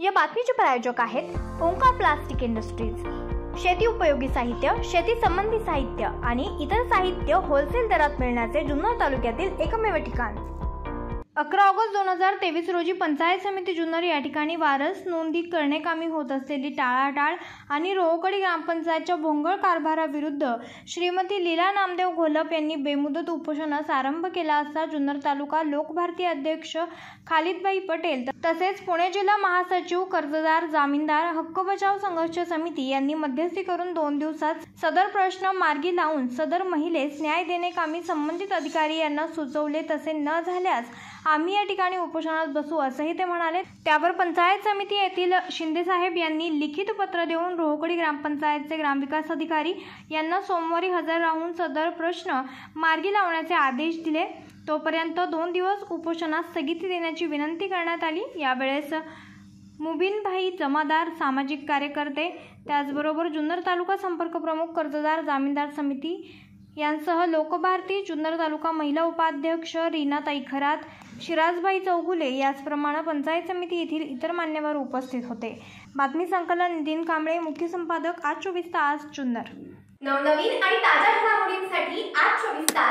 या बातमीचे प्रायोजक आहेत ओंकार प्लास्टिक इंडस्ट्रीज शेती उपयोगी साहित्य शेती संबंधी साहित्य आणि इतर साहित्य होलसेल दरात मिळण्याचे जुन्नर तालुक्यातील एकमेव ठिकाण अकरा ऑगस्ट दोन हजार तेवीस रोजी पंचायत समिती जुन्नर या ठिकाणी वारस नोंदी करणे कामी होत असलेली टाळाटाळ आणि रोहकडी ग्रामपंचायतच्या भोंगळ कारभाराविरुद्ध श्रीमती लीला नामदेव घोलप यांनी बेमुदत उपोषणास आरंभ केला असता जुन्नर तालुका लोकभारती अध्यक्ष खालिदबाई पटेल तसेच पुणे जिल्हा महासचिव कर्जदार जामीनदार हक्क बचाव संघर्ष समिती यांनी मध्यस्थी करून दोन दिवसात सदर प्रश्न मार्गी लावून सदर महिलेस न्याय देणे कामी संबंधित अधिकारी यांना सुचवले तसे न झाल्यास आम्ही या ठिकाणी उपोषणात बसू असंही ते म्हणाले त्यावर पंचायत समिती येथील साहेब यांनी लिखित पत्र देऊन रोहकडी ग्रामपंचायतचे ग्रामविकास अधिकारी यांना सोमवारी हजर राहून सदर प्रश्न मार्गी लावण्याचे आदेश दिले तोपर्यंत दोन दिवस उपोषणास स्थगिती देण्याची विनंती करण्यात आली यावेळेस मुबिनभाई जमादार सामाजिक कार्यकर्ते त्याचबरोबर जुन्नर तालुका संपर्क प्रमुख कर्जदार जामीनदार समिती यांसह लोकभारती जुन्नर तालुका महिला उपाध्यक्ष रीना खरात शिराजबाई चौगुले याचप्रमाणे पंचायत समिती येथील इतर मान्यवर उपस्थित होते बातमी संकलन नितीन कांबळे मुख्य संपादक आज चोवीस तास जुन्नर नवनवीन आणि ताज्या घडामोडींसाठी आज चोवीस